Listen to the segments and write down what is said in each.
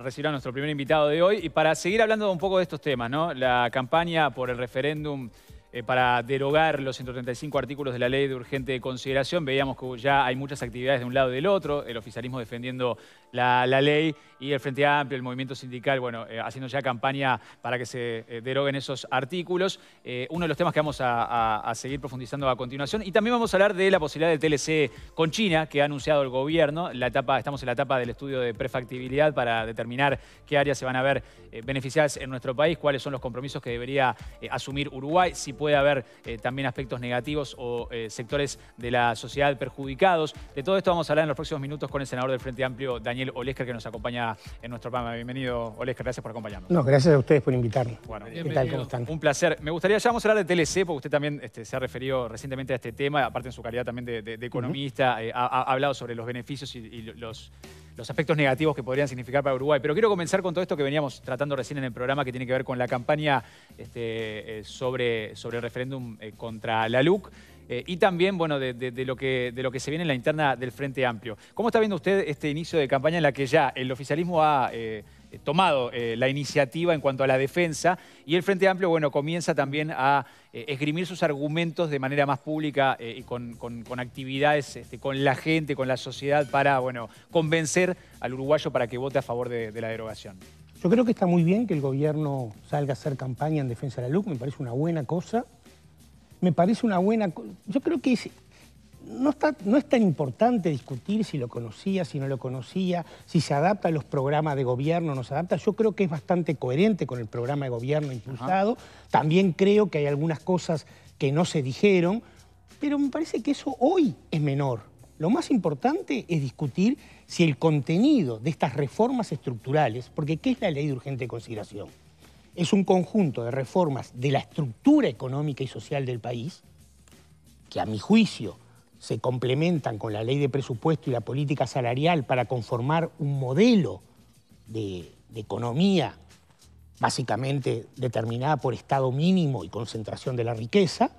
recibir a nuestro primer invitado de hoy y para seguir hablando un poco de estos temas, ¿no? La campaña por el referéndum eh, para derogar los 135 artículos de la ley de urgente consideración. Veíamos que ya hay muchas actividades de un lado y del otro, el oficialismo defendiendo la, ley y el Frente Amplio, el movimiento sindical, bueno, eh, haciendo ya campaña para que se eh, deroguen esos artículos. uno de los temas que vamos a, seguir profundizando a continuación. Y también vamos a hablar de la posibilidad del TLC con China, que ha anunciado el gobierno. La etapa, estamos en la etapa del estudio de prefactibilidad para determinar qué áreas se van a ver beneficiadas en nuestro país, cuáles son los compromisos que debería asumir Uruguay, si puede haber eh, también aspectos negativos o eh, sectores de la sociedad perjudicados. De todo esto vamos a hablar en los próximos minutos con el senador del Frente Amplio, Daniel Olesker, que nos acompaña en nuestro programa. Bienvenido, Olesker, gracias por acompañarnos. No, gracias a ustedes por invitarme. Bueno, Un placer. Me gustaría, ya vamos a hablar de TLC, porque usted también este, se ha referido recientemente a este tema, aparte en su calidad también de, economista, eh, ha, hablado sobre los beneficios y los los aspectos negativos que podrían significar para Uruguay. Pero quiero comenzar con todo esto que veníamos tratando recién en el programa, que tiene que ver con la campaña este, eh, sobre, sobre el referéndum eh, contra la LUC. Eh, y también, bueno, lo que, de lo que se viene en la interna del Frente Amplio. ¿Cómo está viendo usted este inicio de campaña en la que ya el oficialismo ha eh, tomado eh, la iniciativa en cuanto a la defensa y el Frente Amplio, bueno, comienza también a eh, esgrimir sus argumentos de manera más pública y con, actividades este, con la gente, con la sociedad para, bueno, convencer al uruguayo para que vote a favor de, la derogación. Yo creo que está muy bien que el gobierno salga a hacer campaña en defensa de la luz, me parece una buena cosa. Me parece una buena... Yo creo que es no, es tan importante discutir si lo conocía, si no lo conocía, si se adapta a los programas de gobierno, no se adapta. Yo creo que es bastante coherente con el programa de gobierno impulsado. También creo que hay algunas cosas que no se dijeron, pero me parece que eso hoy es menor. Lo más importante es discutir si el contenido de estas reformas estructurales, porque ¿qué es la ley de urgente consideración? Es un conjunto de reformas de la estructura económica y social del país, que a mi juicio se complementan con la ley de presupuesto y la política salarial para conformar un modelo de, economía básicamente determinada por estado mínimo y concentración de la riqueza.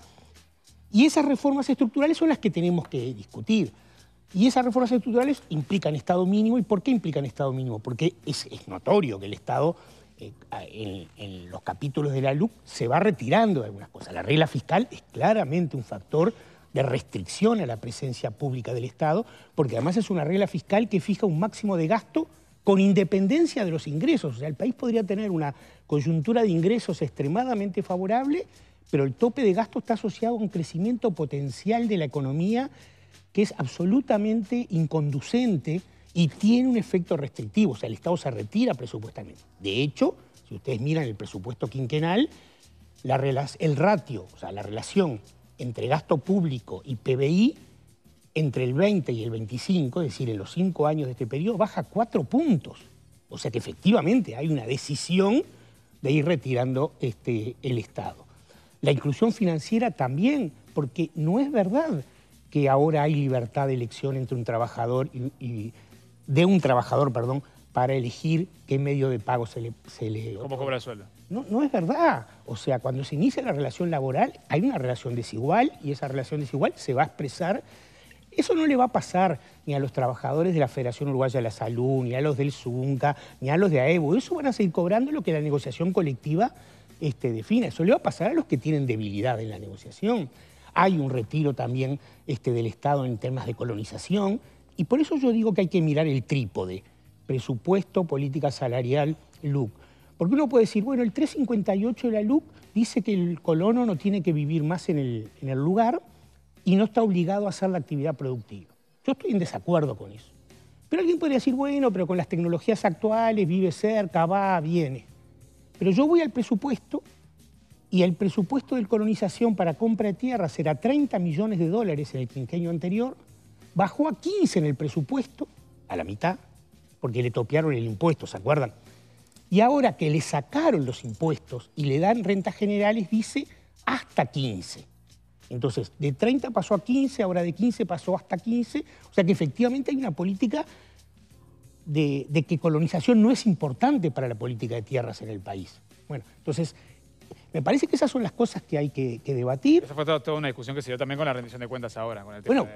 Y esas reformas estructurales son las que tenemos que discutir. Y esas reformas estructurales implican Estado mínimo. ¿Y por qué implican Estado mínimo? Porque es, notorio que el Estado eh, en, en, los capítulos de la LUC se va retirando de algunas cosas. La regla fiscal es claramente un factor de restricción a la presencia pública del Estado, porque además es una regla fiscal que fija un máximo de gasto con independencia de los ingresos. O sea, el país podría tener una coyuntura de ingresos extremadamente favorable, pero el tope de gasto está asociado a un crecimiento potencial de la economía que es absolutamente inconducente y tiene un efecto restrictivo. O sea, el Estado se retira presupuestamente. De hecho, si ustedes miran el presupuesto quinquenal, el ratio, o sea, la relación entre gasto público y PBI entre el 20 y el 25, es decir, en los cinco años de este periodo, baja cuatro puntos. O sea que efectivamente hay una decisión de ir retirando este, el Estado. La inclusión financiera también, porque no es verdad que ahora hay libertad de elección entre un trabajador y, de un trabajador, perdón, para elegir qué medio de pago se le... Se le ¿Cómo cobra sueldo? No, es verdad. O sea, cuando se inicia la relación laboral hay una relación desigual y esa relación desigual se va a expresar eso no le va a pasar ni a los trabajadores de la Federación Uruguaya de la Salud, ni a los del SUNCA, ni a los de AEBU. Eso van a seguir cobrando lo que la negociación colectiva este, defina. Eso le va a pasar a los que tienen debilidad en la negociación. Hay un retiro también este, del Estado en temas de colonización. Y por eso yo digo que hay que mirar el trípode. Presupuesto, política salarial, LUC. Porque uno puede decir, bueno, el 358 de la LUC dice que el colono no tiene que vivir más en el, lugar y no está obligado a hacer la actividad productiva. Yo estoy en desacuerdo con eso. Pero alguien podría decir, bueno, pero con las tecnologías actuales vive cerca, va, viene. Pero yo voy al presupuesto y el presupuesto de colonización para compra de tierras era 30 millones de dólares en el quinquenio anterior, bajó a 15 en el presupuesto, a la mitad, porque le topearon el impuesto, ¿se acuerdan? Y ahora que le sacaron los impuestos y le dan rentas generales, dice hasta 15. Entonces, de 30 pasó a 15, ahora de 15 pasó hasta 15. O sea que efectivamente hay una política de, que colonización no es importante para la política de tierras en el país. Bueno, entonces, me parece que esas son las cosas que hay que, debatir. Esa fue toda, una discusión que se dio también con la rendición de cuentas ahora. bueno,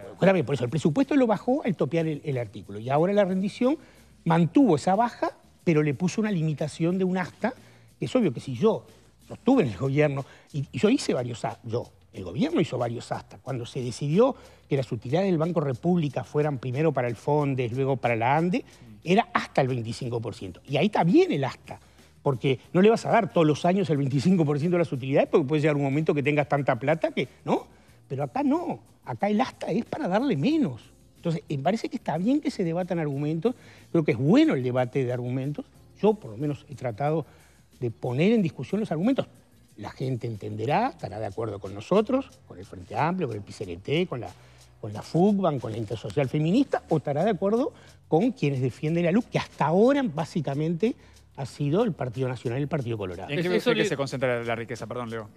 por eso el presupuesto lo bajó al topear el artículo y ahora la rendición mantuvo esa baja pero le puso una limitación de un asta. Es obvio que si yo, no estuve en el gobierno, y, yo hice varios hasta, yo, el gobierno hizo varios hasta, Cuando se decidió que las utilidades del Banco República fueran primero para el Fondes, luego para la ANDE, era hasta el 25%. Y ahí está bien el hasta, porque no le vas a dar todos los años el 25% de las utilidades, porque puede llegar un momento que tengas tanta plata que, ¿no? Pero acá no, acá el hasta es para darle menos. Entonces, me eh, parece que está bien que se debatan argumentos, creo que es bueno el debate de argumentos. Yo, por lo menos, he tratado de poner en discusión los argumentos. La gente entenderá, estará de acuerdo con nosotros, con el Frente Amplio, con el PCRT, con la, con la FUCBAN, con la Intersocial Feminista, o estará de acuerdo con quienes defienden la luz, que hasta ahora básicamente ha sido el Partido Nacional y el Partido Colorado. ¿En qué que se concentra la riqueza? Perdón, Leo.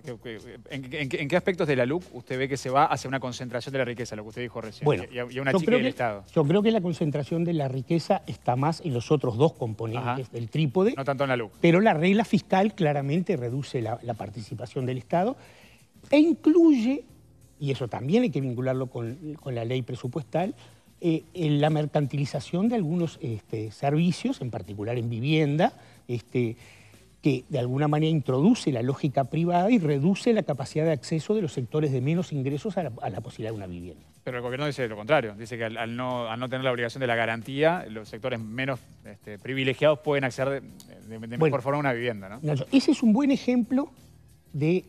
¿En, qué aspectos de la LUC usted ve que se va hacia una concentración de la riqueza, lo que usted dijo recién, bueno, y a, una chica del Estado? Yo creo que la concentración de la riqueza está más en los otros dos componentes del trípode. No tanto en la LUC. Pero la regla fiscal claramente reduce la, participación del Estado e incluye, y eso también hay que vincularlo con, con la ley presupuestal, en eh, eh, la mercantilización de algunos este, servicios, en particular en vivienda, este, que de alguna manera introduce la lógica privada y reduce la capacidad de acceso de los sectores de menos ingresos a la, posibilidad de una vivienda. Pero el gobierno dice lo contrario, dice que al, no, tener la obligación de la garantía, los sectores menos este, privilegiados pueden acceder de, mejor forma a una vivienda. ese es un buen ejemplo de,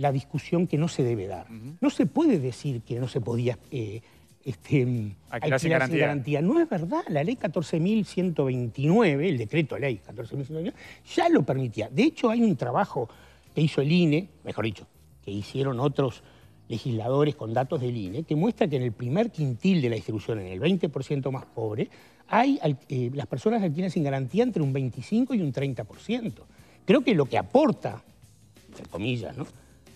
la discusión que no se debe dar. No se puede decir que no se podía eh, este, sin garantía. No es verdad, la ley 14.129, el decreto ley 14.129, ya lo permitía. De hecho, hay un trabajo que hizo el INE, mejor dicho, que hicieron otros legisladores con datos del INE, que muestra que en el primer quintil de la distribución, en el 20% más pobre, hay eh, las personas alquilan sin garantía entre un 25 y un 30%. Creo que lo que aporta, entre comillas, ¿no?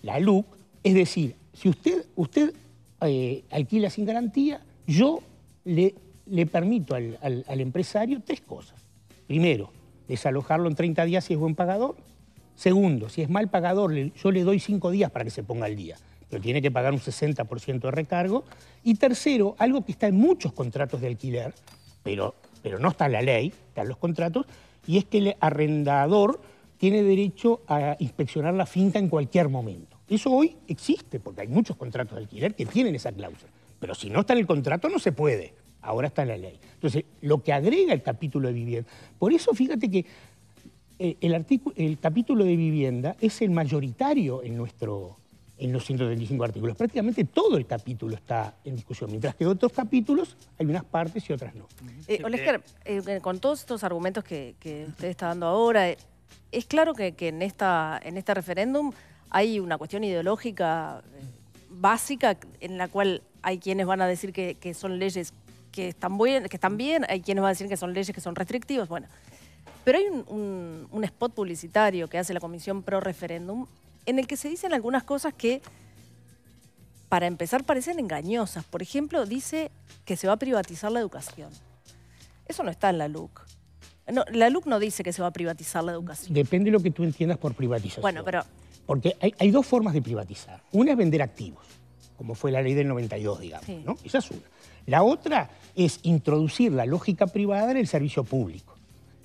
la LUC, es decir, si usted, usted eh, alquila sin garantía, yo le, permito al, empresario tres cosas. Primero, desalojarlo en 30 días si es buen pagador. Segundo, si es mal pagador, yo le doy cinco días para que se ponga al día, pero tiene que pagar un 60% de recargo. Y tercero, algo que está en muchos contratos de alquiler, pero, pero no está en la ley, están los contratos, y es que el arrendador tiene derecho a inspeccionar la finca en cualquier momento. Eso hoy existe, porque hay muchos contratos de alquiler que tienen esa cláusula. Pero si no está en el contrato, no se puede. Ahora está en la ley. Entonces, lo que agrega el capítulo de vivienda. Por eso, fíjate que eh, el, el capítulo de vivienda es el mayoritario en, nuestro, en los 135 artículos. Prácticamente todo el capítulo está en discusión, mientras que otros capítulos hay unas partes y otras no. Eh, eh, con todos estos argumentos que, usted está dando ahora, es claro que, en, esta, en este referéndum hay una cuestión ideológica eh, básica en la cual hay quienes van a decir que, son leyes que están, que están bien, hay quienes van a decir que son leyes que son restrictivas, bueno. Pero hay un, spot publicitario que hace la Comisión Pro Referéndum en el que se dicen algunas cosas que, para empezar, parecen engañosas. Por ejemplo, dice que se va a privatizar la educación. Eso no está en la LUC. la LUC no dice que se va a privatizar la educación. Depende de lo que tú entiendas por privatización. Bueno, pero porque hay, dos formas de privatizar. Una es vender activos, como fue la ley del 92, digamos. Esa es una. La otra es introducir la lógica privada en el servicio público.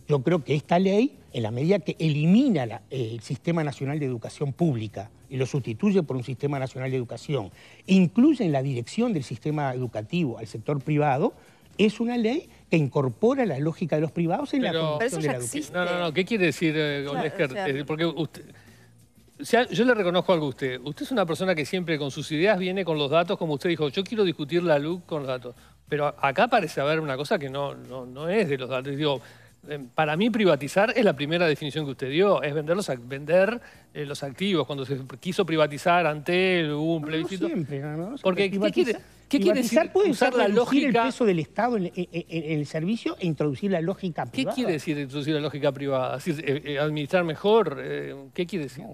Yo creo que esta ley, en la medida que elimina el Sistema Nacional de Educación Pública y lo sustituye por un Sistema Nacional de Educación, incluye en la dirección del sistema educativo al sector privado, es una ley que incorpora la lógica de los privados en la de la educación. No, no, no. ¿Qué quiere decir, eh, eh Porque usted yo le reconozco algo a usted. Usted es una persona que siempre con sus ideas viene con los datos, como usted dijo, yo quiero discutir la luz con los datos. Pero acá parece haber una cosa que no, no, es de los datos. Digo, eh, para mí privatizar es la primera definición que usted dio, es vender los, vender, eh, los activos. Cuando se quiso privatizar ante hubo un plebiscito. siempre, Porque ¿qué quiere, qué quiere decir? Puede usar la lógica el peso del Estado en, el servicio e introducir la lógica privada. ¿Qué quiere decir introducir la lógica privada? decir, eh, administrar mejor, ¿qué quiere decir?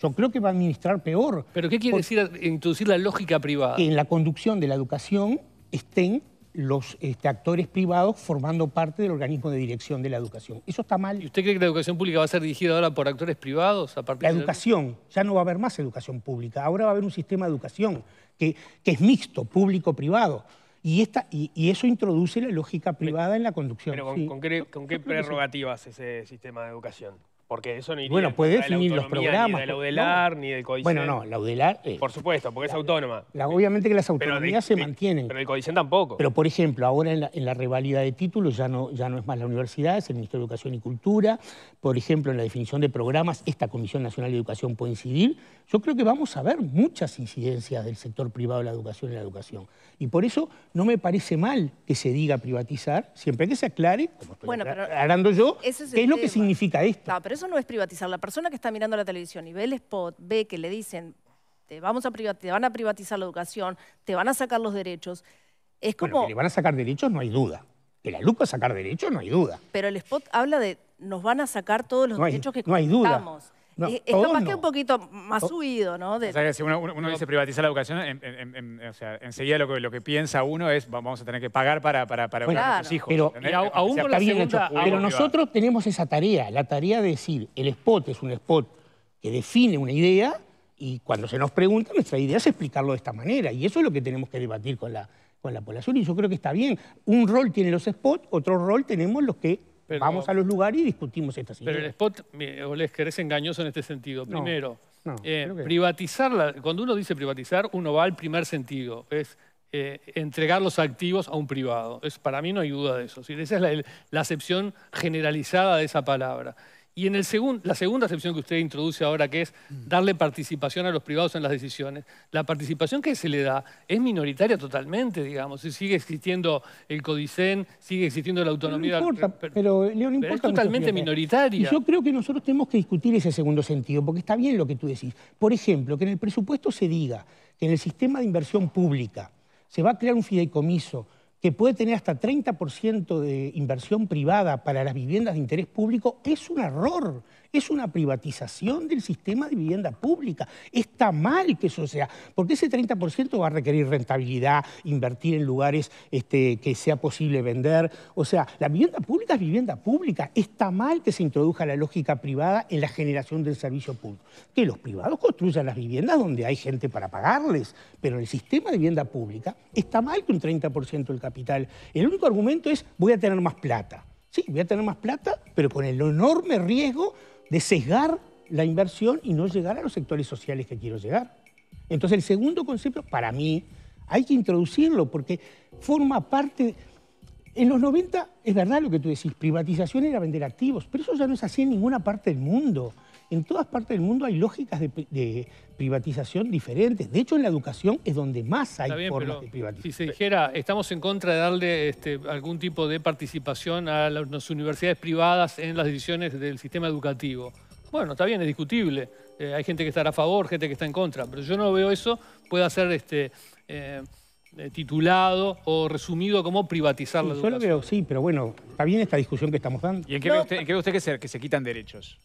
Yo creo que va a administrar peor. ¿Pero qué quiere decir introducir la lógica privada? Que en la conducción de la educación estén los este, actores privados formando parte del organismo de dirección de la educación. Eso está mal. ¿Y usted cree que la educación pública va a ser dirigida ahora por actores privados? la educación, ya no va a haber más educación pública, ahora va a haber un sistema de educación que, es mixto, público-privado. Y, y, eso introduce la lógica privada en la conducción. con, con qué prerrogativas ese sistema de educación? Porque eso ni iría Bueno, puede definir los programas. Ni de la ni del CODICEN. Bueno, no, la UDELAR... Eh, por supuesto, porque es autónoma. obviamente que las autonomías se mantienen. Pero el CODICEN tampoco. Pero, por ejemplo, ahora en la, en revalida de títulos ya no, ya no es más la universidad, es el Ministerio de Educación y Cultura. Por ejemplo, en la definición de programas, esta Comisión Nacional de Educación puede incidir. Yo creo que vamos a ver muchas incidencias del sector privado de la educación en la educación. Y por eso no me parece mal que se diga privatizar, siempre que se aclare, como estoy yo, es qué es lo que significa esto eso no es privatizar. La persona que está mirando la televisión y ve el spot, ve que le dicen, te, vamos a te van a privatizar la educación, te van a sacar los derechos. Es como... que le van a sacar derechos no hay duda. Que la luz va a sacar derechos no hay duda. Pero el spot habla de nos van a sacar todos los derechos que no hay duda. No, eh, es, que un poquito más subido, ¿no? O sea, si uno, dice privatizar la educación, enseguida lo que, piensa uno es vamos a tener que pagar para, para, para hijos. Pero, aún nosotros tenemos esa tarea, la tarea de decir, el spot es un spot que define una idea y cuando se nos pregunta, nuestra idea es explicarlo de esta manera. Y eso es lo que tenemos que debatir con la, con la población. Y yo creo que está bien. Un rol tienen los spots, otro rol tenemos los que Vamos a los lugares y discutimos estas ideas. Pero el spot, que es engañoso en este sentido. Primero, eh, privatizar, la, cuando uno dice privatizar, uno va al primer sentido, es eh, entregar los activos a un privado. Es, para mí no hay duda de eso. Esa es la, la acepción generalizada de esa palabra. Y en el segundo, la segunda excepción que usted introduce ahora, que es darle participación a los privados en las decisiones, la participación que se le da es minoritaria totalmente, digamos. Sigue existiendo el Codicen, sigue existiendo la autonomía. No importa, pero, pero, importa es totalmente minoritaria. Y yo creo que nosotros tenemos que discutir ese segundo sentido, porque está bien lo que tú decís. Por ejemplo, que en el presupuesto se diga que en el sistema de inversión pública se va a crear un fideicomiso que puede tener hasta 30% de inversión privada para las viviendas de interés público, es un error. Es una privatización del sistema de vivienda pública. Está mal que eso sea, porque ese 30% va a requerir rentabilidad, invertir en lugares este, que sea posible vender. O sea, la vivienda pública es vivienda pública. Está mal que se introduja la lógica privada en la generación del servicio público. Que los privados construyan las viviendas donde hay gente para pagarles, pero el sistema de vivienda pública está mal que un 30% del capital. El único argumento es voy a tener más plata. Sí, voy a tener más plata, pero con el enorme riesgo de sesgar la inversión y no llegar a los sectores sociales que quiero llegar. Entonces el segundo concepto, para mí, hay que introducirlo porque forma parte... En los 90 es verdad lo que tú decís, privatización era vender activos, pero eso ya no es así en ninguna parte del mundo. En todas partes del mundo hay lógicas de, privatización diferentes. De hecho, en la educación es donde más hay formas de privatización. Si se dijera, estamos en contra de darle este, algún tipo de participación a las universidades privadas en las decisiones del sistema educativo. Bueno, está bien, es discutible. Eh, hay gente que estará a favor, gente que está en contra. Pero yo no veo eso pueda ser este, eh, eh, titulado o resumido como privatizar la educación. veo, sí, pero bueno, está bien esta discusión que estamos dando. ¿Y en qué, ve, usted, qué que se quitan derechos?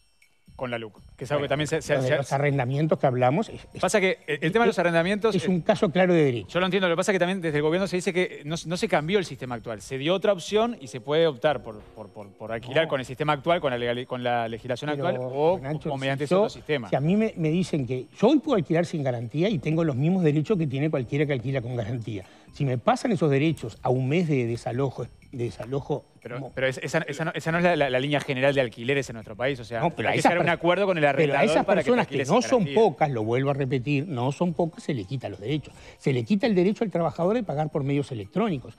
con la LUC, que es algo que también se, Los arrendamientos que hablamos... pasa que eh, el, tema de los arrendamientos... Es un eh, caso claro de derecho. Yo lo entiendo, lo que pasa es que también desde el gobierno se dice que no, se cambió el sistema actual, se dio otra opción y se puede optar por, por, alquilar con el sistema actual, con la, legal, con la legislación actual o, mediante ese otro sistema. Si a mí me, me dicen que yo hoy puedo alquilar sin garantía y tengo los mismos derechos que tiene cualquiera que alquila con garantía. Si me pasan esos derechos a un mes de desalojo, desalojo pero, esa, no, es la, línea general de alquileres en nuestro país. O sea, no, pero un acuerdo con el arrendador. Pero a esas personas que, no son pocas, lo vuelvo a repetir, no son pocas, se le quita los derechos. Se le quita el derecho al trabajador de pagar por medios electrónicos.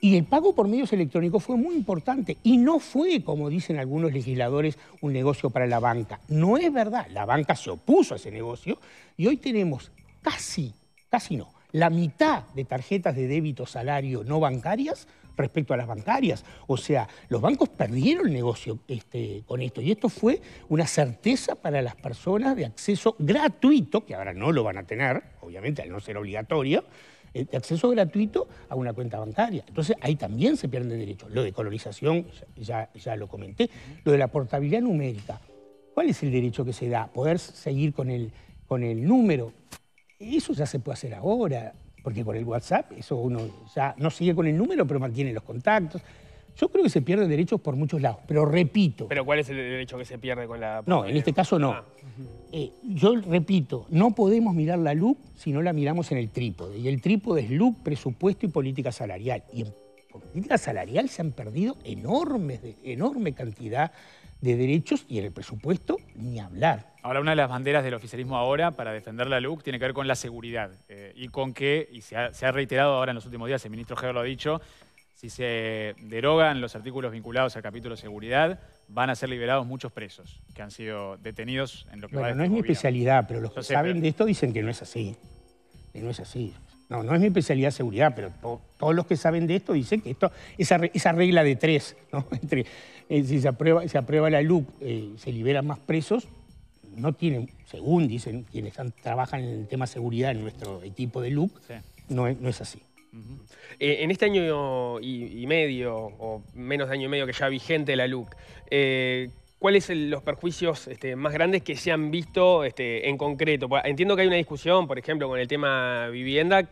Y el pago por medios electrónicos fue muy importante y no fue, como dicen algunos legisladores, un negocio para la banca. No es verdad, la banca se opuso a ese negocio y hoy tenemos casi, casi no, la mitad de tarjetas de débito salario no bancarias respecto a las bancarias. O sea, los bancos perdieron el negocio este, con esto y esto fue una certeza para las personas de acceso gratuito, que ahora no lo van a tener, obviamente al no ser obligatorio, eh, de acceso gratuito a una cuenta bancaria. Entonces ahí también se pierden derechos. Lo de colonización, ya, ya lo comenté. Lo de la portabilidad numérica. ¿Cuál es el derecho que se da? Poder seguir con el, con el número. Eso ya se puede hacer ahora, porque con el WhatsApp eso uno ya no sigue con el número, pero mantiene los contactos. Yo creo que se pierden derechos por muchos lados, pero repito. ¿Pero cuál es el derecho que se pierde con la.? No, en este caso no. Ah. Eh, yo repito, no podemos mirar la luz si no la miramos en el trípode. Y el trípode es LUC, presupuesto y política salarial. Y en política salarial se han perdido enormes, enorme cantidad de derechos y en el presupuesto ni hablar. Ahora, una de las banderas del oficialismo ahora para defender la LUC tiene que ver con la seguridad eh, y con que, y se ha, reiterado ahora en los últimos días, el ministro Geo lo ha dicho, si se derogan los artículos vinculados al capítulo seguridad, van a ser liberados muchos presos que han sido detenidos en lo que va a no es este mi especialidad, pero los que saben de esto dicen que no es así, que no es así. No, no es mi especialidad de seguridad, pero todos los que saben de esto dicen que esto, esa, esa regla de tres, ¿no? Entre, eh, si se aprueba, aprueba la LUC, eh, se liberan más presos, no tienen, según dicen quienes trabajan en el tema seguridad en nuestro equipo de LUC, no, es, así. Eh, en este año y, medio, o menos de año y medio que ya vigente la LUC, ¿cuáles son los perjuicios este, más grandes que se han visto este, en concreto? Entiendo que hay una discusión, por ejemplo, con el tema vivienda,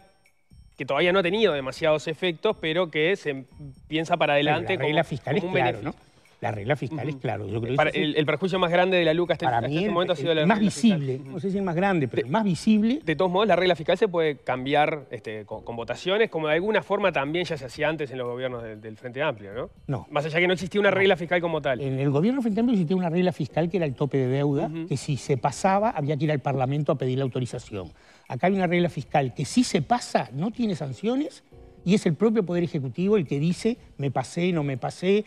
que todavía no ha tenido demasiados efectos, pero que se piensa para adelante la regla fiscal es ¿no? La regla fiscal es claro. el, perjuicio más grande de la LUCA hasta, este momento ha sido la más visible, no sé si es más grande, pero más visible. De todos modos, la regla fiscal se puede cambiar este, con, votaciones, como de alguna forma también ya se hacía antes en los gobiernos del Frente Amplio, ¿no? No. Más allá que no existía una regla fiscal como tal. En el gobierno del Frente Amplio existía una regla fiscal que era el tope de deuda, que si se pasaba había que ir al Parlamento a pedir la autorización acá hay una regla fiscal que si se pasa no tiene sanciones y es el propio Poder Ejecutivo el que dice me pasé, no me pasé.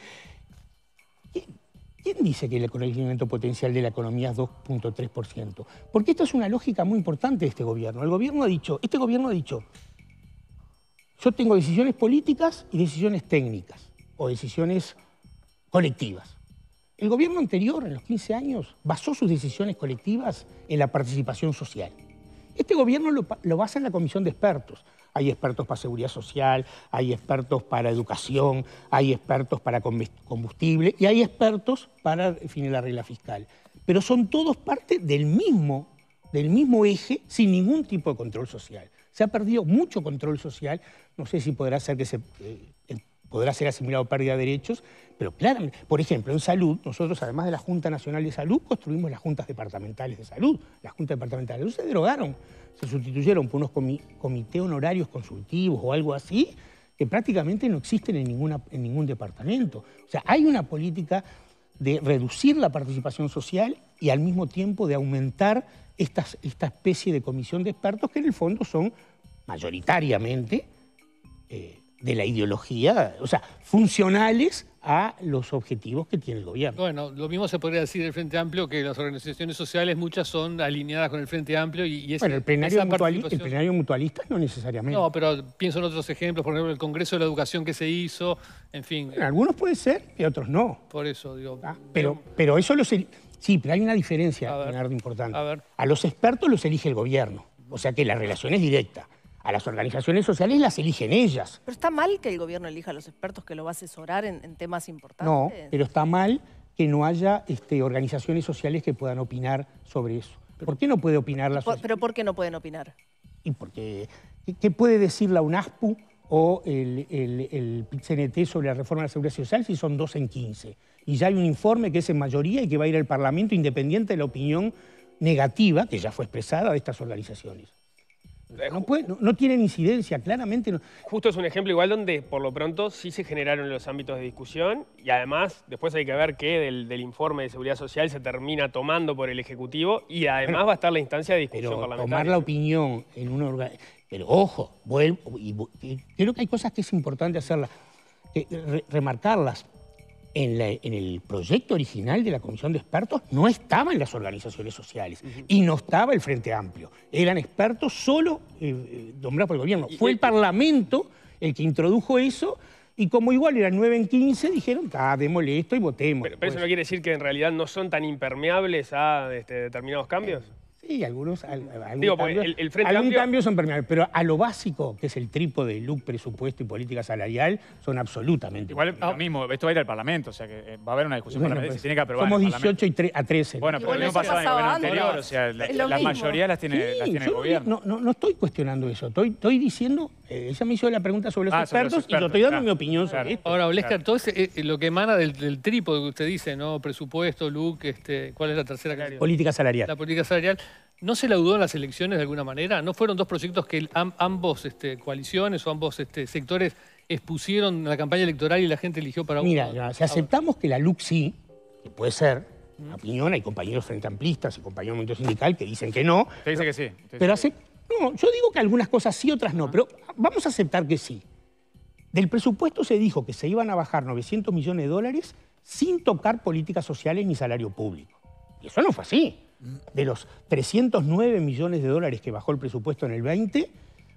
¿Quién dice que el crecimiento potencial de la economía es 2.3%? Porque esta es una lógica muy importante de este gobierno. El gobierno ha dicho, este gobierno ha dicho, yo tengo decisiones políticas y decisiones técnicas o decisiones colectivas. El gobierno anterior, en los 15 años, basó sus decisiones colectivas en la participación social. Este gobierno lo, basa en la comisión de expertos. Hay expertos para seguridad social, hay expertos para educación, hay expertos para combustible y hay expertos para definir la regla fiscal. Pero son todos parte del mismo, del mismo eje sin ningún tipo de control social. Se ha perdido mucho control social. No sé si podrá ser que se eh, podrá ser asimilado pérdida de derechos, pero claro, por ejemplo, en salud, nosotros además de la Junta Nacional de Salud, construimos las juntas departamentales de salud. Las juntas departamentales de salud se derogaron, se sustituyeron por unos comités honorarios consultivos o algo así, que prácticamente no existen en, ninguna, en ningún departamento. O sea, hay una política de reducir la participación social y al mismo tiempo de aumentar estas, esta especie de comisión de expertos que en el fondo son mayoritariamente... Eh, de la ideología, o sea, funcionales a los objetivos que tiene el gobierno. Bueno, lo mismo se podría decir del Frente Amplio, que las organizaciones sociales, muchas son alineadas con el Frente Amplio y, es. es Bueno, el plenario, mutualista no necesariamente. No, pero pienso en otros ejemplos, por ejemplo, el Congreso de la Educación que se hizo, en fin. algunos puede ser y otros no. Por eso, digo... Ah, pero, pero eso lo Sí, pero hay una diferencia, ver, importante. A, ver. a los expertos los elige el gobierno, o sea que la relación es directa a las organizaciones sociales las eligen ellas. Pero está mal que el gobierno elija a los expertos que lo va a asesorar en, temas importantes. No, pero está mal que no haya este, organizaciones sociales que puedan opinar sobre eso. ¿Por qué no puede opinar la sociedad? ¿Pero por qué no pueden opinar? Y ¿qué puede decir la UNASPU o el, el, cnt sobre la reforma de la seguridad social si son dos en quince? Y ya hay un informe que es en mayoría y que va a ir al Parlamento independiente de la opinión negativa que ya fue expresada de estas organizaciones. No, tienen incidencia, claramente. No. Justo es un ejemplo igual donde por lo pronto sí se generaron los ámbitos de discusión y además después hay que ver qué del, informe de seguridad social se termina tomando por el Ejecutivo y además va a estar la instancia de discusión Tomar la opinión en un órgano... Pero ojo, vuelvo, y, creo que hay cosas que es importante hacerlas, remarcarlas en, el proyecto original de la Comisión de Expertos no estaban las organizaciones sociales y no estaba el Frente Amplio. Eran expertos solo eh, eh, nombrados por el gobierno. Fue el Parlamento el que introdujo eso y como igual eran 9 en 15, dijeron, ah, démosle esto y votemos. Pero, eso no pues quiere decir que en realidad no son tan impermeables a este, determinados cambios. Sí, algunos. algunos algún son permeables, pero a lo básico, que es el tripo de LUC, presupuesto y política salarial, son absolutamente. Igual lo ah, mismo, esto va a ir al Parlamento, o sea que eh, va a haber una discusión bueno, parlamentaria, pues, se tiene que aprobar. Somos 18 a 13. Bueno, pero lo mismo pasaba en el gobierno anterior, o sea, la, mayoría las tiene, el gobierno. No, no, no, estoy cuestionando eso, estoy, estoy diciendo, eh, ella me hizo la pregunta sobre los, ah, expertos, y lo estoy dando mi opinión sobre esto. Ahora, Oleska, todo eh, lo que emana del, del, trípode que usted dice, ¿no? Presupuesto, LUC, este, ¿cuál es la tercera política salarial. La política salarial ¿No se laudó en las elecciones de alguna manera? ¿No fueron dos proyectos que ambos este, coaliciones o ambos este, sectores expusieron en la campaña electoral y la gente eligió para uno? Mira, si aceptamos que la LUC sí, que puede ser, opinión, hay compañeros frente y compañeros del movimiento sindical que dicen que no. Usted dice que sí. pero hace, no, yo digo que algunas cosas sí, otras no, pero vamos a aceptar que sí. Del presupuesto se dijo que se iban a bajar 900 millones de dólares sin tocar políticas sociales ni salario público. Y eso no fue así. De los 309 millones de dólares que bajó el presupuesto en el 20,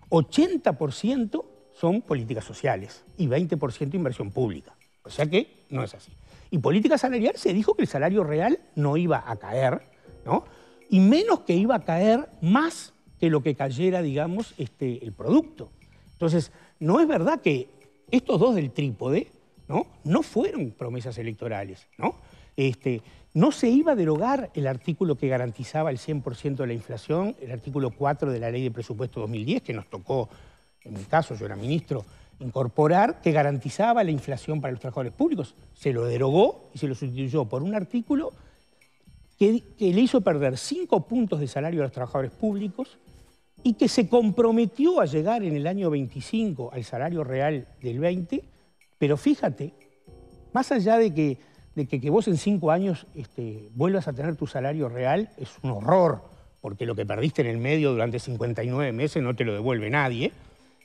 80% son políticas sociales y 20% inversión pública. O sea que no es así. Y política salarial se dijo que el salario real no iba a caer, ¿no? Y menos que iba a caer más que lo que cayera, digamos, este, el producto. Entonces, no es verdad que estos dos del trípode, ¿no? No fueron promesas electorales, ¿no? Este, no se iba a derogar el artículo que garantizaba el 100% de la inflación, el artículo 4 de la Ley de Presupuesto 2010, que nos tocó, en mi caso, yo era ministro, incorporar, que garantizaba la inflación para los trabajadores públicos. Se lo derogó y se lo sustituyó por un artículo que, que le hizo perder 5 puntos de salario a los trabajadores públicos y que se comprometió a llegar en el año 25 al salario real del 20, pero fíjate, más allá de que de que, vos en cinco años este, vuelvas a tener tu salario real es un horror, porque lo que perdiste en el medio durante 59 meses no te lo devuelve nadie.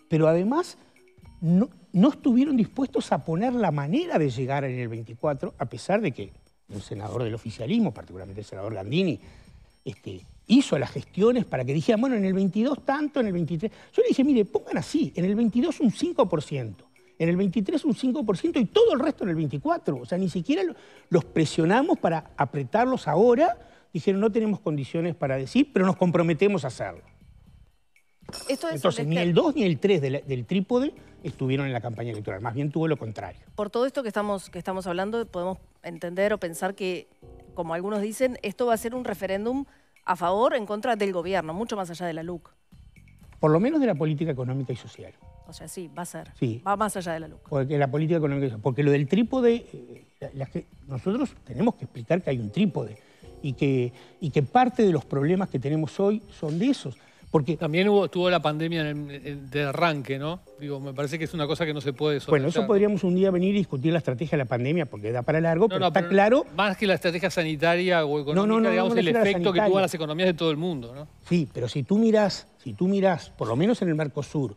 Pero además no, estuvieron dispuestos a poner la manera de llegar en el 24, a pesar de que un senador del oficialismo, particularmente el senador Landini, este, hizo las gestiones para que dijera, bueno, en el 22 tanto, en el 23. Yo le dije, mire, pongan así, en el 22 un 5% en el 23 un 5% y todo el resto en el 24. O sea, ni siquiera los presionamos para apretarlos ahora. Dijeron, no tenemos condiciones para decir, pero nos comprometemos a hacerlo. Esto Entonces, ni el 2 ni el 3 del trípode estuvieron en la campaña electoral, más bien tuvo lo contrario. Por todo esto que estamos, que estamos hablando, podemos entender o pensar que, como algunos dicen, esto va a ser un referéndum a favor, en contra del gobierno, mucho más allá de la LUC por lo menos de la política económica y social. O sea, sí, va a ser. Va más allá de la luz. Porque la política económica Porque lo del trípode, eh, nosotros tenemos que explicar que hay un trípode y que, y que parte de los problemas que tenemos hoy son de esos. También hubo, la pandemia de arranque, ¿no? Digo, me parece que es una cosa que no se puede Bueno, eso podríamos un día venir y discutir la estrategia de la pandemia, porque da para largo, pero está claro... Más que la estrategia sanitaria o económica, digamos, el efecto que tuvo a las economías de todo el mundo, ¿no? Sí, pero si tú miras si tú miras, por lo menos en el Mercosur,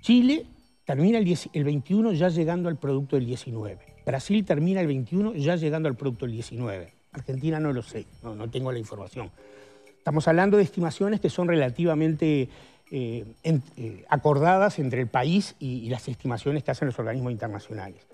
Chile termina el, el 21 ya llegando al producto del 19. Brasil termina el 21 ya llegando al producto del 19. Argentina no lo sé, no tengo la información. Estamos hablando de estimaciones que son relativamente eh, eh, acordadas entre el país y, las estimaciones que hacen los organismos internacionales.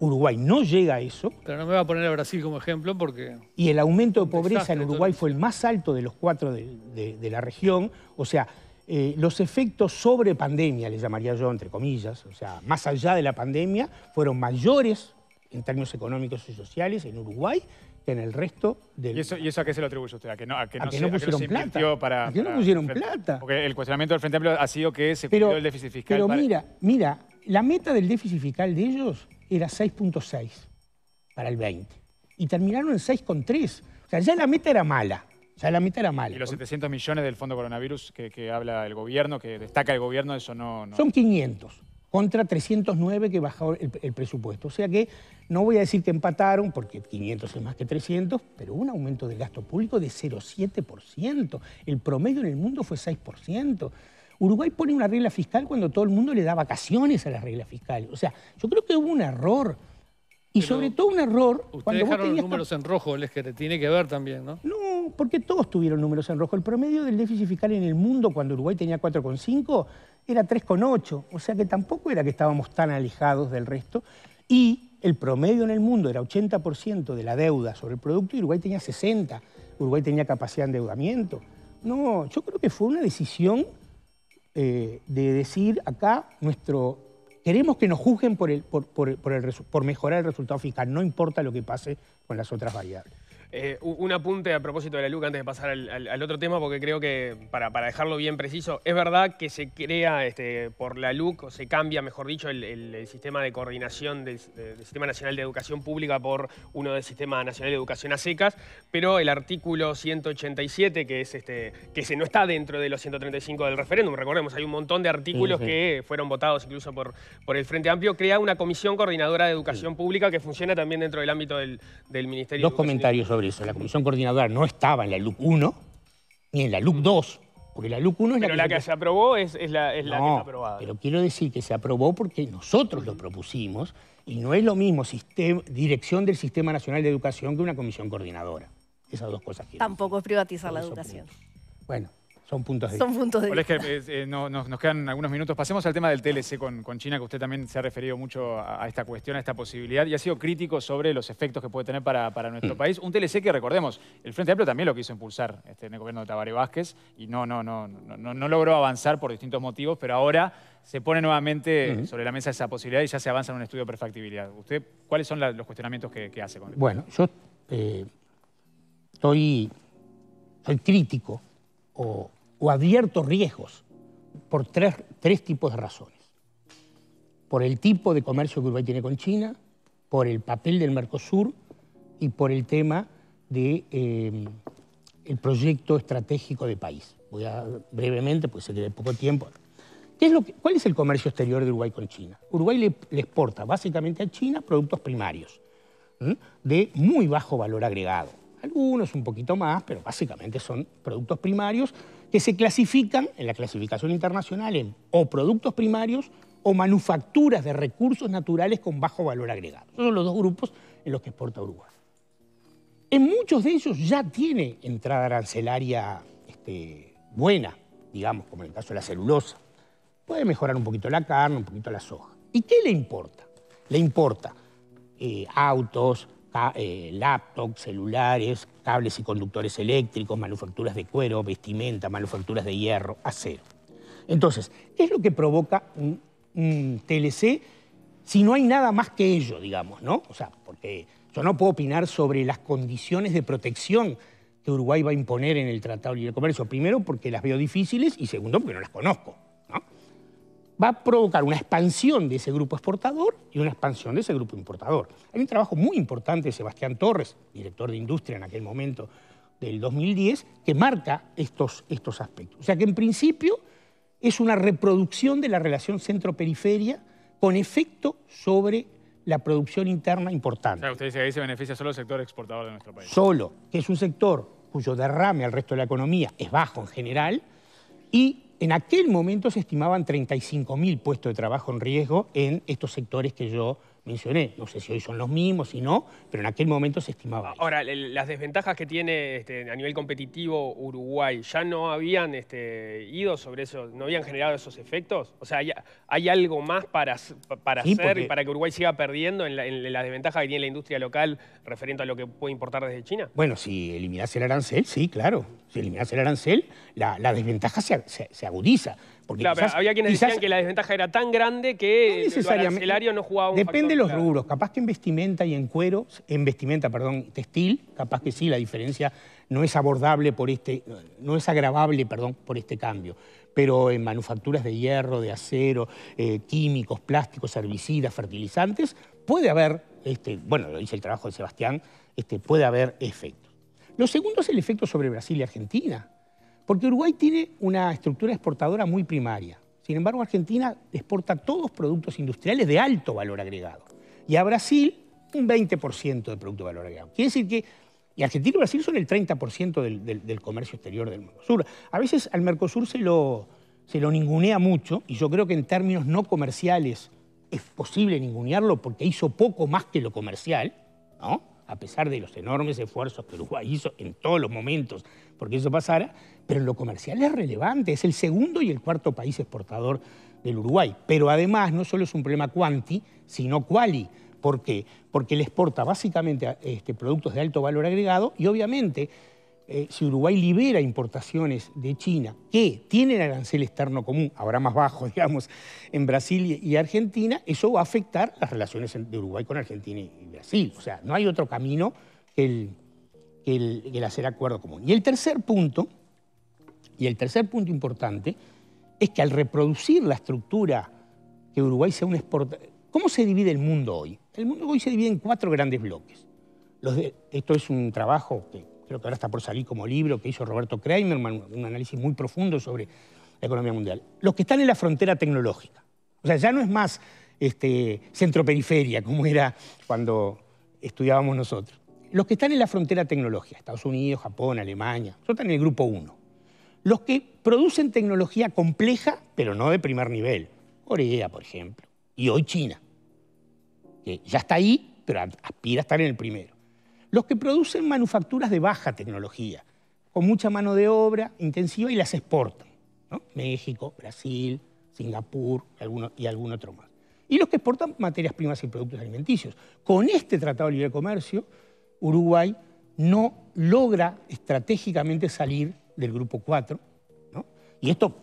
Uruguay no llega a eso. Pero no me va a poner a Brasil como ejemplo porque... Y el aumento de pobreza en Uruguay fue el más alto de los cuatro de, la región. O sea, eh, los efectos sobre pandemia, les llamaría yo, entre comillas, o sea, más allá de la pandemia, fueron mayores en términos económicos y sociales en Uruguay que en el resto del... ¿Y eso, ¿Y eso a qué se lo atribuye usted? ¿A que no, pusieron plata? ¿A no pusieron plata? Porque el cuestionamiento del Frente Amplio ha sido que se pero, el déficit fiscal. Pero mira, mira, la meta del déficit fiscal de ellos era 6.6 para el 20. Y terminaron en 6.3. O sea, ya la meta era mala. o sea la meta era mala. Y los 700 millones del fondo coronavirus que, habla el gobierno, que destaca el gobierno, eso no... Son 500 contra 309 que bajó el, presupuesto. O sea que no voy a decir que empataron, porque 500 es más que 300, pero un aumento del gasto público de 0,7%. El promedio en el mundo fue 6%. Uruguay pone una regla fiscal cuando todo el mundo le da vacaciones a la regla fiscal. O sea, yo creo que hubo un error. Y sobre todo un error... Ustedes cuando dejaron los números en rojo, les que tiene que ver también, ¿no? No, porque todos tuvieron números en rojo. El promedio del déficit fiscal en el mundo cuando Uruguay tenía 4,5 era 3,8, o sea que tampoco era que estábamos tan alejados del resto. Y el promedio en el mundo era 80% de la deuda sobre el producto y Uruguay tenía 60. Uruguay tenía capacidad de endeudamiento. No, yo creo que fue una decisión eh, de decir acá nuestro... Queremos que nos juzguen por, por mejorar el resultado fiscal, no importa lo que pase con las otras variables. Eh, un apunte a propósito de la LUC antes de pasar al, otro tema, porque creo que para, dejarlo bien preciso, es verdad que se crea este, por la LUC, o se cambia, mejor dicho, el, sistema de coordinación del, Sistema Nacional de Educación Pública por uno del Sistema Nacional de Educación a secas, pero el artículo 187, que es este, que no está dentro de los 135 del referéndum, recordemos, hay un montón de artículos que fueron votados incluso por, por el Frente Amplio, crea una comisión coordinadora de educación pública que funciona también dentro del ámbito del, Ministerio de Educación. comentarios sobre eso la comisión coordinadora no estaba en la LUC 1 ni en la LUC 2, porque la LUC 1 es la que... Pero la que se aprobó es, la, es la que está aprobada. pero quiero decir que se aprobó porque nosotros lo propusimos y no es lo mismo sistema, dirección del Sistema Nacional de Educación que una comisión coordinadora. Esas dos cosas. Tampoco es privatizar la educación. Bueno, son puntos de Son puntos que, eh, eh, nos, quedan algunos minutos. Pasemos al tema del TLC con, China, que usted también se ha referido mucho a, esta cuestión, a esta posibilidad, y ha sido crítico sobre los efectos que puede tener para, nuestro mm. país. Un TLC que, recordemos, el Frente Amplio también lo quiso impulsar este, en el gobierno de Tabaré Vázquez, y no, no, no, no, no logró avanzar por distintos motivos, pero ahora se pone nuevamente sobre la mesa esa posibilidad y ya se avanza en un estudio de perfectibilidad. ¿Usted cuáles son los cuestionamientos que, hace con Bueno, yo eh, estoy, soy crítico o o abiertos riesgos por tres, tipos de razones. Por el tipo de comercio que Uruguay tiene con China, por el papel del Mercosur y por el tema del de, eh, proyecto estratégico de país. Voy a brevemente, pues se queda poco tiempo. ¿Qué es lo ¿Cuál es el comercio exterior de Uruguay con China? Uruguay le, exporta básicamente a China productos primarios de muy bajo valor agregado. Algunos un poquito más, pero básicamente son productos primarios que se clasifican en la clasificación internacional en o productos primarios o manufacturas de recursos naturales con bajo valor agregado. son los dos grupos en los que exporta Uruguay. En muchos de ellos ya tiene entrada arancelaria este, buena, digamos, como en el caso de la celulosa. Puede mejorar un poquito la carne, un poquito la soja. ¿Y qué le importa? Le importa eh, autos, eh, laptops, celulares, cables y conductores eléctricos, manufacturas de cuero, vestimenta, manufacturas de hierro, acero. Entonces, ¿qué es lo que provoca un, TLC si no hay nada más que ello, digamos, ¿no? O sea, porque yo no puedo opinar sobre las condiciones de protección que Uruguay va a imponer en el Tratado de Libre Comercio. Primero, porque las veo difíciles y segundo, porque no las conozco va a provocar una expansión de ese grupo exportador y una expansión de ese grupo importador. Hay un trabajo muy importante de Sebastián Torres, director de industria en aquel momento del 2010, que marca estos, estos aspectos. O sea que en principio es una reproducción de la relación centro-periferia con efecto sobre la producción interna importante. O sea, usted dice que ahí se beneficia solo el sector exportador de nuestro país. Solo, que es un sector cuyo derrame al resto de la economía es bajo en general y en aquel momento se estimaban 35.000 puestos de trabajo en riesgo en estos sectores que yo mencioné. No sé si hoy son los mismos, si no, pero en aquel momento se estimaba. Ahora, las desventajas que tiene este, a nivel competitivo Uruguay, ¿ya no habían este, ido sobre eso? ¿No habían generado esos efectos? O sea, ¿hay, algo más para, para hacer y para que Uruguay siga perdiendo en la, en desventaja que tiene la industria local referente a lo que puede importar desde China? Bueno, si eliminás el arancel, sí, claro. Si eliminás el arancel, la, desventaja se, se agudiza había quienes decían que la desventaja era tan grande que el arancelario no jugaba un Depende de los rubros. Capaz que en vestimenta y en cuero, en vestimenta, perdón, textil, capaz que sí, la diferencia no es abordable por este, no es agravable, perdón, por este cambio. Pero en manufacturas de hierro, de acero, eh, químicos, plásticos, herbicidas, fertilizantes, puede haber, este, bueno, lo dice el trabajo de Sebastián, este, puede haber efectos. Lo segundo es el efecto sobre Brasil y Argentina. Porque Uruguay tiene una estructura exportadora muy primaria. Sin embargo, Argentina exporta todos productos industriales de alto valor agregado. Y a Brasil, un 20% de producto valor agregado. Quiere decir que y Argentina y Brasil son el 30% del, comercio exterior del Mercosur. A veces al Mercosur se lo, se lo ningunea mucho, y yo creo que en términos no comerciales es posible ningunearlo porque hizo poco más que lo comercial, ¿no? a pesar de los enormes esfuerzos que Uruguay hizo en todos los momentos porque eso pasara, pero en lo comercial es relevante, es el segundo y el cuarto país exportador del Uruguay. Pero además no solo es un problema cuanti, sino quali. ¿Por qué? Porque le exporta básicamente este, productos de alto valor agregado y obviamente eh, si Uruguay libera importaciones de China que tienen arancel externo común, ahora más bajo, digamos, en Brasil y Argentina, eso va a afectar las relaciones de Uruguay con Argentina y Brasil. O sea, no hay otro camino que el, hacer acuerdo común. Y el tercer punto, y el tercer punto importante, es que al reproducir la estructura que Uruguay sea un exportador... ¿Cómo se divide el mundo hoy? El mundo hoy se divide en cuatro grandes bloques. esto es un trabajo que que ahora está por salir como libro que hizo Roberto Kramer, un análisis muy profundo sobre la economía mundial. Los que están en la frontera tecnológica. O sea, ya no es más este, centro-periferia como era cuando estudiábamos nosotros. Los que están en la frontera tecnológica, Estados Unidos, Japón, Alemania, son están en el grupo 1. Los que producen tecnología compleja, pero no de primer nivel. Corea, por ejemplo, y hoy China, que ya está ahí, pero aspira a estar en el primero los que producen manufacturas de baja tecnología, con mucha mano de obra intensiva y las exportan. México, Brasil, Singapur y algún otro más. Y los que exportan materias primas y productos alimenticios. Con este Tratado de Libre Comercio, Uruguay no logra estratégicamente salir del Grupo 4. Y esto,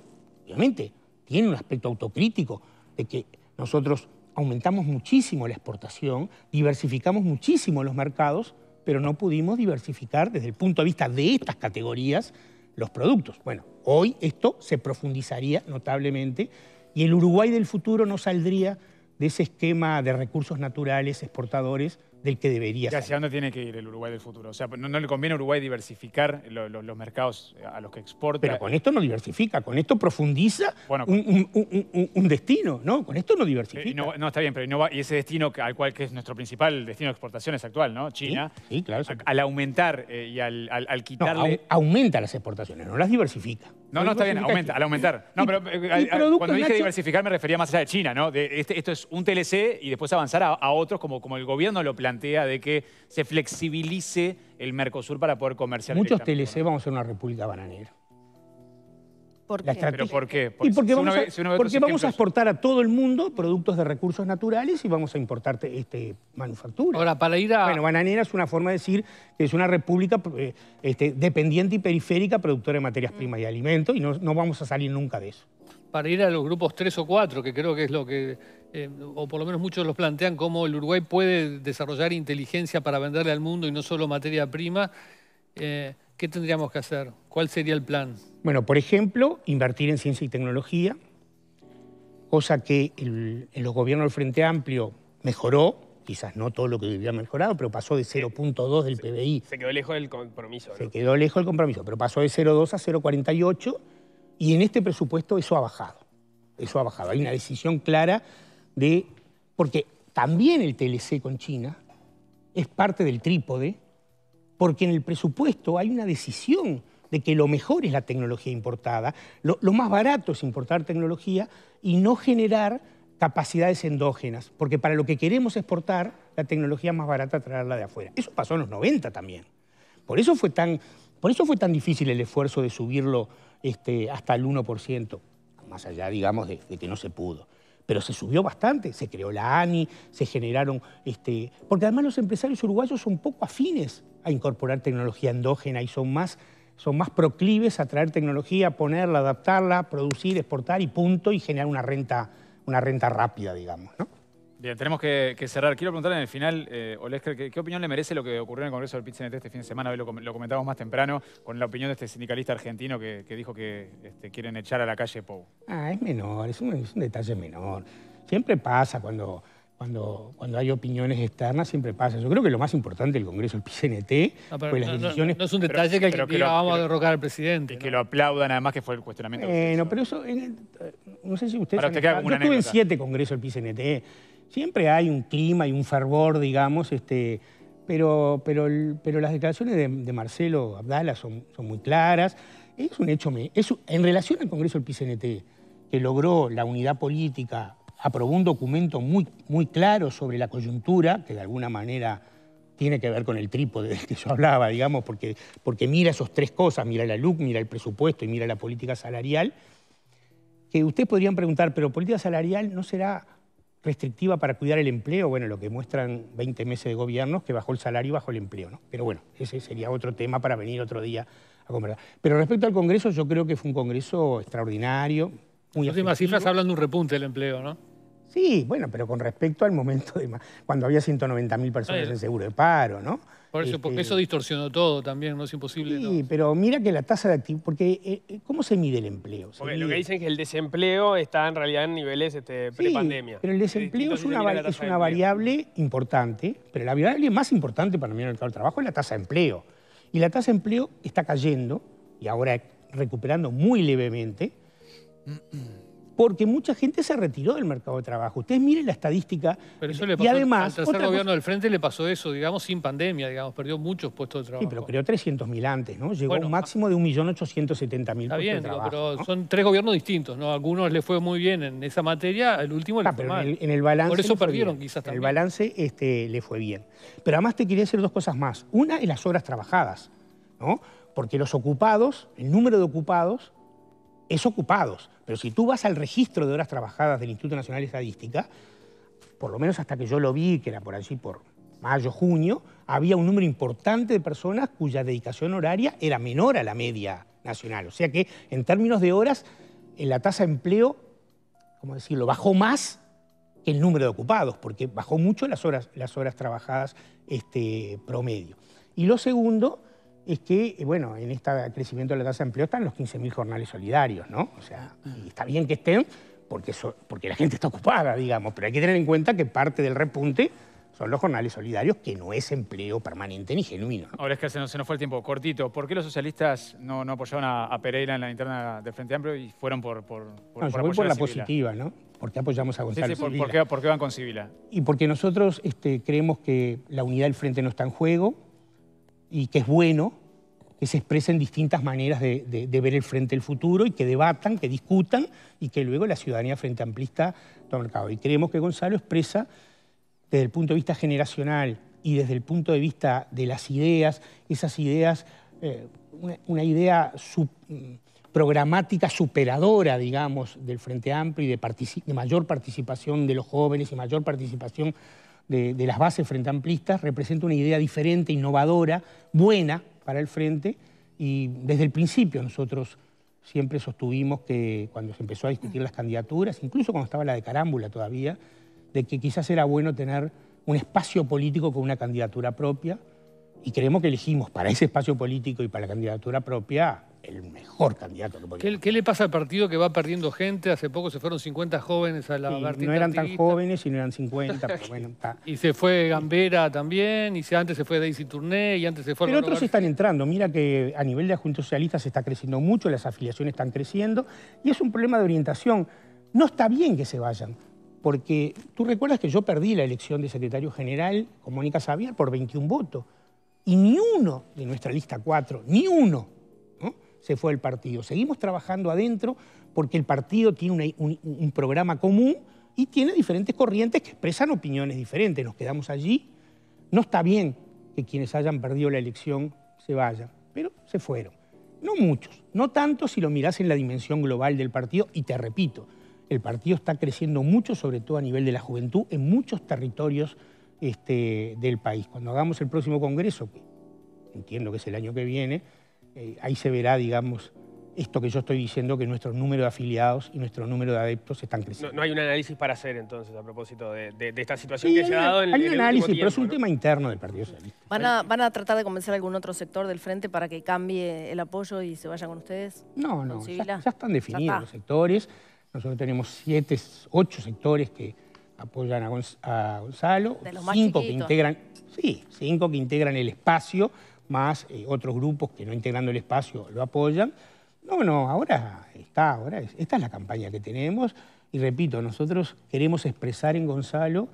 obviamente, tiene un aspecto autocrítico de que nosotros aumentamos muchísimo la exportación, diversificamos muchísimo los mercados, pero no pudimos diversificar desde el punto de vista de estas categorías los productos. Bueno, hoy esto se profundizaría notablemente y el Uruguay del futuro no saldría de ese esquema de recursos naturales exportadores del que debería ser. hacia dónde tiene que ir el Uruguay del futuro? O sea, ¿no, le conviene a Uruguay diversificar los mercados a los que exporta? Pero con esto no diversifica, con esto profundiza Un, destino, ¿no? Con esto no diversifica. Eh, no, está bien, pero y ese destino al cual que es nuestro principal destino de exportaciones actual, ¿no? China. Sí, claro. al aumentar eh, y al, al, quitarle... aumenta las exportaciones, no las diversifica. No, no, está bien, aumenta, al aumentar. Eh, cuando dije diversificar me refería más allá de China, ¿no? De este, esto es un TLC y después avanzar a, otros, como, como el gobierno lo plantea, de que se flexibilice el Mercosur para poder comerciar. Muchos TLC vamos a ser una república bananera. ¿Pero por qué? porque vamos, a, exportar a todo el mundo productos de recursos naturales y vamos a importar este, manufactura. Ahora, para ir a... Bueno, bananera es una forma de decir que es una república eh, este, dependiente y periférica productora de materias mm. primas y alimentos y no, vamos a salir nunca de eso. Para ir a los grupos 3 o 4, que creo que es lo que... Eh, o por lo menos muchos los plantean cómo el Uruguay puede desarrollar inteligencia para venderle al mundo y no solo materia prima. Eh, ¿Qué tendríamos que hacer? ¿Cuál sería el plan? Bueno, por ejemplo, invertir en ciencia y tecnología, cosa que en los gobiernos del Frente Amplio mejoró, quizás no todo lo que había mejorado, pero pasó de 0.2 del PBI. Se quedó lejos del compromiso. Se quedó lejos del compromiso, pero pasó de 0.2 a 0.48 y en este presupuesto eso ha bajado. Eso ha bajado. Hay una decisión clara de... Porque también el TLC con China es parte del trípode porque en el presupuesto hay una decisión de que lo mejor es la tecnología importada, lo, más barato es importar tecnología y no generar capacidades endógenas, porque para lo que queremos exportar, la tecnología más barata traerla de afuera. Eso pasó en los 90 también. Por eso fue tan, por eso fue tan difícil el esfuerzo de subirlo este, hasta el 1%, más allá, digamos, de, que no se pudo. Pero se subió bastante, se creó la ANI, se generaron... Este, porque además los empresarios uruguayos son poco afines a incorporar tecnología endógena y son más, son más proclives a traer tecnología, ponerla, adaptarla, producir, exportar y punto, y generar una renta, una renta rápida, digamos. Bien, tenemos que, cerrar. Quiero preguntarle en el final, eh, Olesker, ¿qué, opinión le merece lo que ocurrió en el Congreso del pit este fin de semana? lo, lo, comentábamos más temprano con la opinión de este sindicalista argentino que, dijo que este, quieren echar a la calle Pou. Ah, es menor, es un detalle menor. Siempre pasa cuando cuando, cuando hay opiniones externas siempre pasa. Yo creo que lo más importante del Congreso, el PCNT, no, pues las decisiones... No, es un detalle que, pero que, vamos a derrocar al presidente. Que lo aplaudan, además que fue el cuestionamiento. Bueno, pero eso... no sé si ustedes... Usted yo estuve en siete Congresos del PCNT. Siempre hay un clima y un fervor, digamos, este, pero, pero, pero las declaraciones de, Marcelo Abdala son, son, muy claras. Es un hecho... en relación al Congreso del PCNT, que logró la unidad política aprobó un documento muy, muy claro sobre la coyuntura, que de alguna manera tiene que ver con el trípode del que yo hablaba, digamos, porque, porque mira esos tres cosas, mira la LUC, mira el presupuesto y mira la política salarial, que ustedes podrían preguntar, pero política salarial no será restrictiva para cuidar el empleo, bueno, lo que muestran 20 meses de gobiernos, que bajó el salario y bajó el empleo, ¿no? Pero bueno, ese sería otro tema para venir otro día a conversar. Pero respecto al Congreso, yo creo que fue un Congreso extraordinario, muy Las últimas cifras hablan de un repunte del empleo, ¿no? Sí, bueno, pero con respecto al momento de cuando había 190.000 personas en seguro de paro, ¿no? Por eso, porque este eso distorsionó todo también, no es imposible. Sí, pero mira que la tasa de actividad, porque eh, eh, ¿cómo se mide el empleo? Porque lo que dicen es que el desempleo está en realidad en niveles este, prepandemia. pero el desempleo es, una, una variable importante, pero la variable más importante para mí en el mercado del trabajo es la tasa de empleo. Y la tasa de empleo está cayendo y ahora recuperando muy levemente. Mm, mm porque mucha gente se retiró del mercado de trabajo. Ustedes miren la estadística. Pero eso le pasó y además, al tercer gobierno del Frente le pasó eso, digamos, sin pandemia, digamos, perdió muchos puestos de trabajo. Sí, pero creó 300.000 antes, ¿no? Llegó a un máximo de 1.870.000 puestos bien, de trabajo. pero son tres gobiernos distintos, ¿no? algunos les fue muy bien en esa materia, ah, el último fue En el, balance Por eso perdieron quizás también. el balance este, le fue bien. Pero además te quería decir dos cosas más. Una en las horas trabajadas, ¿no? Porque los ocupados, el número de ocupados es ocupados. Pero si tú vas al registro de horas trabajadas del Instituto Nacional de Estadística, por lo menos hasta que yo lo vi, que era por allí por mayo, junio, había un número importante de personas cuya dedicación horaria era menor a la media nacional. O sea que en términos de horas, eh, la tasa de empleo, ¿cómo decirlo?, bajó más que el número de ocupados, porque bajó mucho las horas, las horas trabajadas este, promedio. Y lo segundo es que, bueno, en este crecimiento de la tasa de empleo están los 15.000 jornales solidarios, ¿no? O sea, está bien que estén porque, porque la gente está ocupada, digamos, pero hay que tener en cuenta que parte del repunte son los jornales solidarios, que no es empleo permanente ni genuino. Ahora es que se nos, fue el tiempo cortito. ¿Por qué los socialistas no, apoyaron a, Pereira en la interna del Frente Amplio y fueron por, por, por, por la positiva, ¿no? ¿Por qué apoyamos a González sí, por, qué, van con Sibila? Y porque nosotros este, creemos que la unidad del Frente no está en juego y que es bueno que se expresen distintas maneras de, ver el frente del futuro y que debatan, que discutan y que luego la ciudadanía frente amplista tome el cabo. Y creemos que Gonzalo expresa desde el punto de vista generacional y desde el punto de vista de las ideas, esas ideas, eh, una, idea mm, programática superadora, digamos, del Frente Amplio y de, mayor participación de los jóvenes y mayor participación de, de las bases frente amplistas, representa una idea diferente, innovadora, buena, para el frente y desde el principio nosotros siempre sostuvimos que cuando se empezó a discutir las candidaturas, incluso cuando estaba la de Carámbula todavía, de que quizás era bueno tener un espacio político con una candidatura propia y creemos que elegimos para ese espacio político y para la candidatura propia el mejor candidato que ¿Qué, le pasa al partido que va perdiendo gente? Hace poco se fueron 50 jóvenes a la sí, No eran tan jóvenes y no eran 50, Y se fue Gambera también, y antes se fue Daisy Tourné, y antes se fue... Pero otros están entrando. Mira que a nivel de la Socialistas se está creciendo mucho, las afiliaciones están creciendo, y es un problema de orientación. No está bien que se vayan. Porque tú recuerdas que yo perdí la elección de secretario general con Mónica Xavier por 21 votos. Y ni uno de nuestra lista 4, ni uno se fue el partido. Seguimos trabajando adentro porque el partido tiene un, programa común y tiene diferentes corrientes que expresan opiniones diferentes. Nos quedamos allí. No está bien que quienes hayan perdido la elección se vayan, pero se fueron. No muchos, no tanto si lo mirás en la dimensión global del partido. Y te repito, el partido está creciendo mucho, sobre todo a nivel de la juventud, en muchos territorios este, del país. Cuando hagamos el próximo Congreso, que entiendo que es el año que viene, eh, ahí se verá, digamos, esto que yo estoy diciendo, que nuestro número de afiliados y nuestro número de adeptos están creciendo. No, hay un análisis para hacer entonces a propósito de, esta situación que se ha dado en Hay un análisis, pero es un tema interno del Partido Socialista. ¿Van a, tratar de convencer a algún otro sector del Frente para que cambie el apoyo y se vaya con ustedes? No, no, ya, están definidos los sectores. Nosotros tenemos siete, ocho sectores que apoyan a, Gonzalo, de los que integran, sí, cinco que integran el espacio más eh, otros grupos que no integrando el espacio lo apoyan. No, no, ahora está, ahora es, esta es la campaña que tenemos y repito, nosotros queremos expresar en Gonzalo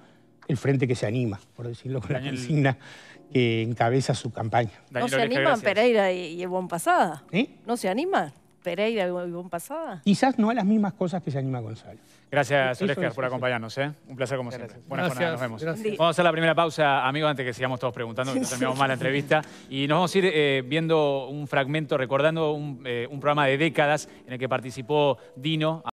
el frente que se anima, por decirlo con la consigna que encabeza su campaña. ¿Eh? no se animan Pereira y, y Pasada. No se animan. Pereira y Ivonne Pasada? Quizás no a las mismas cosas que se anima Gonzalo. Gracias, Olescar, por acompañarnos. ¿eh? Un placer como siempre. Buenas nos vemos. Vamos a hacer la primera pausa, amigos, antes que sigamos todos preguntando, que terminamos mal la entrevista. Y nos vamos a ir eh, viendo un fragmento, recordando eh, un programa de décadas en el que participó Dino.